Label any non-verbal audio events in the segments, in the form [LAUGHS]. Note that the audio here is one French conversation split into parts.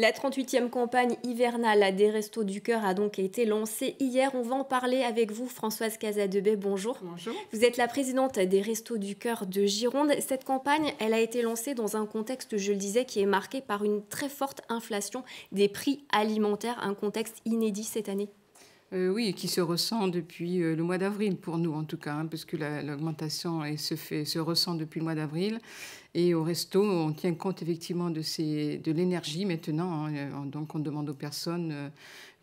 La 38e campagne hivernale des restos du cœur a donc été lancée hier. On va en parler avec vous, Françoise Casadebé. Bonjour. Bonjour. Vous êtes la présidente des restos du cœur de Gironde. Cette campagne, elle a été lancée dans un contexte, je le disais, qui est marqué par une très forte inflation des prix alimentaires, un contexte inédit cette année. Euh, oui, qui se ressent depuis euh, le mois d'avril pour nous en tout cas, hein, parce que l'augmentation se, fait, se ressent depuis le mois d'avril. Et au resto, on tient compte effectivement de, de l'énergie maintenant. Hein, euh, donc on demande aux personnes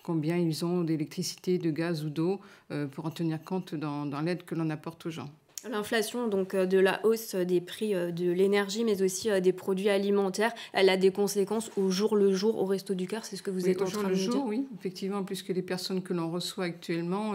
combien ils ont d'électricité, de gaz ou d'eau pour en tenir compte dans l'aide que l'on apporte aux gens. L'inflation, donc euh, de la hausse euh, des prix euh, de l'énergie, mais aussi des produits alimentaires, elle a des conséquences au jour le jour au Resto du Cœur, c'est ce que vous êtes en train de dire Au jour le jour, oui, effectivement, puisque les personnes que l'on reçoit actuellement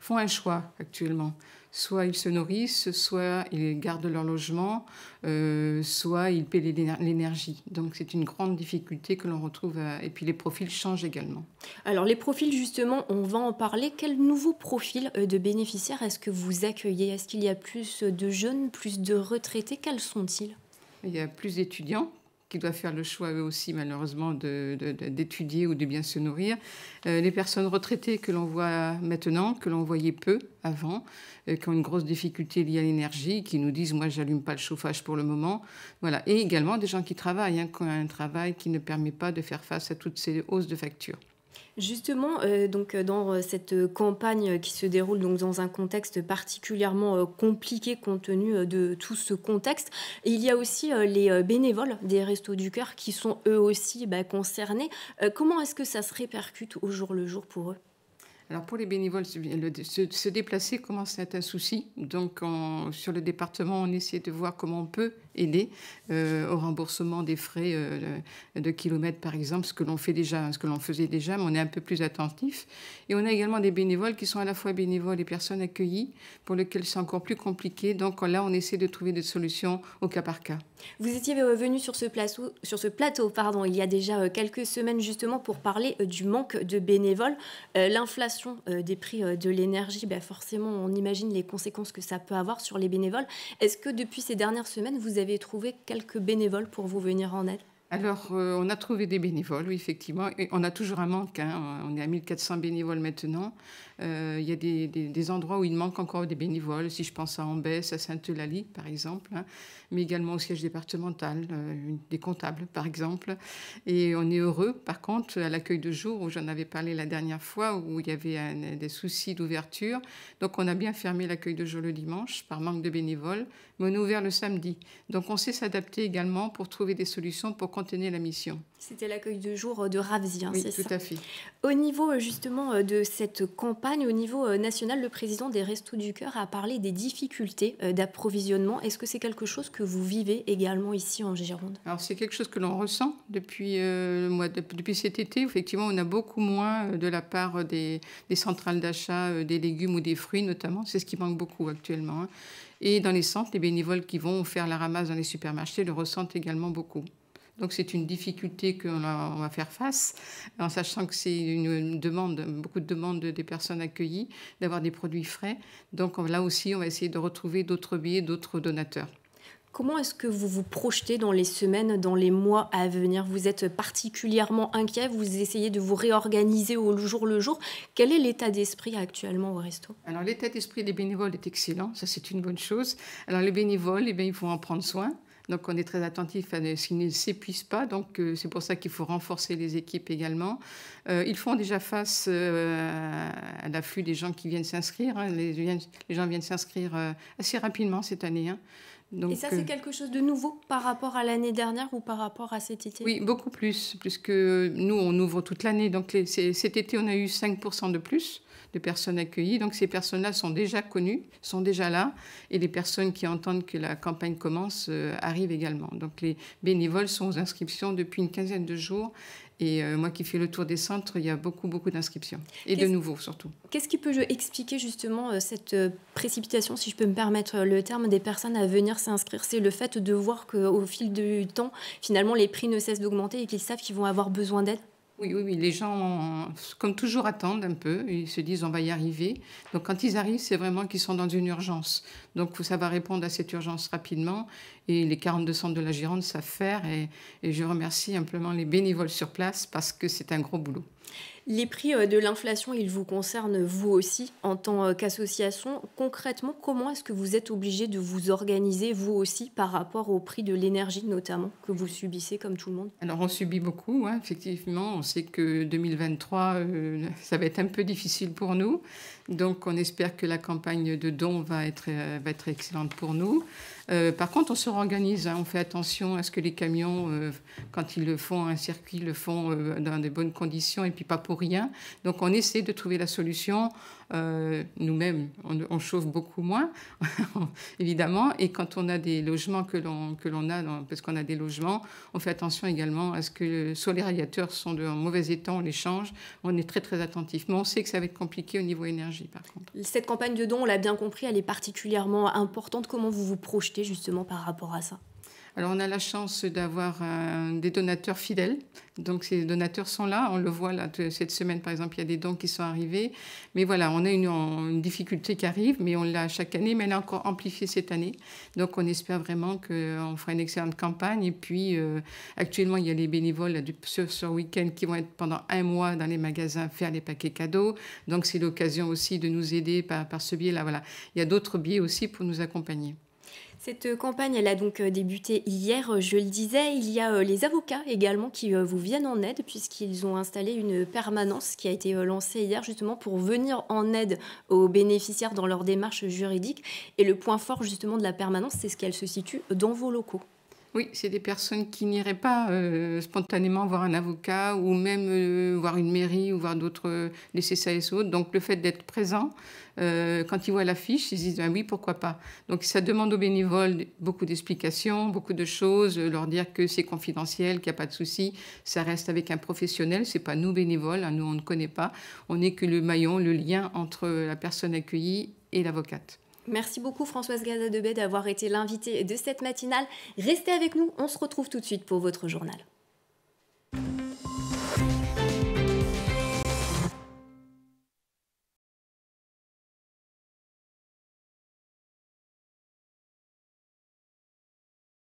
font un choix actuellement. Soit ils se nourrissent, soit ils gardent leur logement, euh, soit ils paient l'énergie. Donc c'est une grande difficulté que l'on retrouve. Et puis les profils changent également. Alors les profils, justement, on va en parler. Quel nouveau profil euh, de bénéficiaires est-ce que vous accueillez Est-ce qu'il y a plus de jeunes, plus de retraités Quels sont-ils Il y a plus d'étudiants qui doivent faire le choix eux aussi malheureusement d'étudier ou de bien se nourrir, euh, les personnes retraitées que l'on voit maintenant, que l'on voyait peu avant, euh, qui ont une grosse difficulté liée à l'énergie, qui nous disent moi j'allume pas le chauffage pour le moment, voilà, et également des gens qui travaillent, hein, qui ont un travail qui ne permet pas de faire face à toutes ces hausses de factures. Justement, euh, donc euh, dans euh, cette campagne qui se déroule donc dans un contexte particulièrement compliqué compte tenu de tout ce contexte, il y a aussi les bénévoles des Restos du Cœur qui sont eux aussi bah, concernés. comment est-ce que ça se répercute au jour le jour pour eux alors pour les bénévoles, se, déplacer commence à être un souci. Donc sur le département, on essaie de voir comment on peut aider euh, au remboursement des frais euh, de kilomètres, par exemple, ce que l'on fait déjà, ce que l'on faisait déjà, mais on est un peu plus attentif. Et on a également des bénévoles qui sont à la fois bénévoles et personnes accueillies, pour lesquelles c'est encore plus compliqué. Donc là, on essaie de trouver des solutions au cas par cas. Vous étiez venu sur ce plateau, sur ce plateau pardon, il y a déjà euh, quelques semaines justement pour parler du manque de bénévoles. L'inflation des prix de l'énergie, ben forcément, on imagine les conséquences que ça peut avoir sur les bénévoles. Est-ce que depuis ces dernières semaines, vous avez avez trouvé quelques bénévoles pour vous venir en aide alors, euh, on a trouvé des bénévoles, oui, effectivement. on a toujours un manque. Hein. On est à 1400 bénévoles maintenant. Euh, il y a des, des, endroits où il manque encore des bénévoles. Si je pense à Ambès, à Sainte-Eulalie, par exemple, hein. mais également au siège départemental, euh, des comptables, par exemple. Et on est heureux, par contre, à l'accueil de jour, où j'en avais parlé la dernière fois, où il y avait des soucis d'ouverture. Donc, on a bien fermé l'accueil de jour le dimanche par manque de bénévoles, mais on est ouvert le samedi. Donc, on sait s'adapter également pour trouver des solutions pour tenait la mission. C'était l'accueil de jour euh, de Ravzi, hein, oui, tout à fait. Au niveau euh, justement euh, de cette campagne, au niveau national, le président des Restos du Cœur a parlé des difficultés d'approvisionnement. Est-ce que c'est quelque chose que vous vivez également ici en Gironde Alors c'est quelque chose que l'on ressent depuis, le mois depuis cet été. Effectivement, on a beaucoup moins de la part des, centrales d'achat des légumes ou des fruits notamment. C'est ce qui manque beaucoup actuellement. Hein. Et dans les centres, les bénévoles qui vont faire la ramasse dans les supermarchés le ressentent également beaucoup. Donc c'est une difficulté qu'on va faire face, en sachant que c'est une demande, beaucoup de demandes des personnes accueillies, d'avoir des produits frais. Donc là aussi, on va essayer de retrouver d'autres billets, d'autres donateurs. Comment est-ce que vous vous projetez dans les semaines, dans les mois à venir Vous êtes particulièrement inquiet, vous essayez de vous réorganiser au jour le jour. Quel est l'état d'esprit actuellement au resto Alors l'état d'esprit des bénévoles est excellent, ça c'est une bonne chose. Alors les bénévoles, eh bien, il faut en prendre soin. Donc on est très attentif à ce qu'ils ne s'épuisent pas. Donc euh, c'est pour ça qu'il faut renforcer les équipes également. Euh, ils font déjà face euh, à l'afflux des gens qui viennent s'inscrire. Hein. Les, gens viennent s'inscrire assez rapidement cette année. Hein. Donc, et ça, c'est quelque chose de nouveau par rapport à l'année dernière ou par rapport à cet été Oui, beaucoup plus, puisque nous, on ouvre toute l'année. Donc cet été, on a eu 5% de plus de personnes accueillies. Donc ces personnes-là sont déjà connues, sont déjà là, et les personnes qui entendent que la campagne commence euh, arrivent également. Donc les bénévoles sont aux inscriptions depuis une quinzaine de jours. Et euh, moi qui fais le tour des centres, il y a beaucoup, beaucoup d'inscriptions. Et de nouveaux surtout. Qu'est-ce qui peut expliquer justement euh, cette précipitation, si je peux me permettre le terme, des personnes à venir s'inscrire C'est le fait de voir qu'au fil du temps, finalement, les prix ne cessent d'augmenter et qu'ils savent qu'ils vont avoir besoin d'aide oui, oui, oui. Les gens, comme toujours, attendent un peu. Ils se disent, on va y arriver. Donc, quand ils arrivent, c'est vraiment qu'ils sont dans une urgence. Donc, ça va répondre à cette urgence rapidement. Et les 42 centres de la Gironde savent faire. Et, et je remercie simplement les bénévoles sur place parce que c'est un gros boulot. Les prix euh, de l'inflation, ils vous concernent vous aussi en tant euh, qu'association. Concrètement, comment est-ce que vous êtes obligé de vous organiser vous aussi par rapport au prix de l'énergie notamment que vous subissez comme tout le monde Alors on subit beaucoup, hein, effectivement. On sait que 2023, euh, ça va être un peu difficile pour nous. Donc on espère que la campagne de dons va être excellente pour nous. Euh, par contre, on se réorganise, hein, on fait attention à ce que les camions, euh, quand ils le font un circuit, le font euh, dans de bonnes conditions et puis pas pour rien. Donc on essaie de trouver la solution euh, nous-mêmes, on, chauffe beaucoup moins, [LAUGHS] évidemment. Et quand on a des logements que l'on a, parce qu'on a des logements, on fait attention également à ce que soit les radiateurs sont en mauvais état, on les change. On est très, très attentif. Mais on sait que ça va être compliqué au niveau énergie, par contre. Cette campagne de dons, on l'a bien compris, elle est particulièrement importante. Comment vous vous projetez justement par rapport à ça alors on a la chance d'avoir euh, des donateurs fidèles. Donc ces donateurs sont là, on le voit cette semaine par exemple, il y a des dons qui sont arrivés. Mais voilà, on a une, difficulté qui arrive, mais on l'a chaque année, mais elle est encore amplifiée cette année. Donc on espère vraiment qu'on fera une excellente campagne. Et puis euh, actuellement, il y a les bénévoles du, sur, week-end qui vont être pendant un mois dans les magasins faire les paquets cadeaux. Donc c'est l'occasion aussi de nous aider par, ce biais-là. Voilà. Il y a d'autres biais aussi pour nous accompagner. Cette campagne, elle a donc euh, débuté hier, euh, je le disais. Il y a euh, les avocats également qui vous viennent en aide puisqu'ils ont installé une permanence qui a été lancée hier justement pour venir en aide aux bénéficiaires dans leur démarche juridique. Et le point fort justement de la permanence, c'est ce qu'elle se situe dans vos locaux. Oui, c'est des personnes qui n'iraient pas euh, spontanément voir un avocat ou même euh, voir une mairie ou voir d'autres, ça euh, et Donc le fait d'être présent, quand ils voient l'affiche, ils disent ah oui, pourquoi pas. Donc ça demande aux bénévoles beaucoup d'explications, beaucoup de choses, leur dire que c'est confidentiel, qu'il n'y a pas de souci, ça reste avec un professionnel, c'est pas nous bénévoles, hein, nous on ne connaît pas, on n'est que le maillon, le lien entre la personne accueillie et l'avocate. Merci beaucoup Françoise Gazadebet d'avoir été l'invitée de cette matinale. Restez avec nous, on se retrouve tout de suite pour votre journal.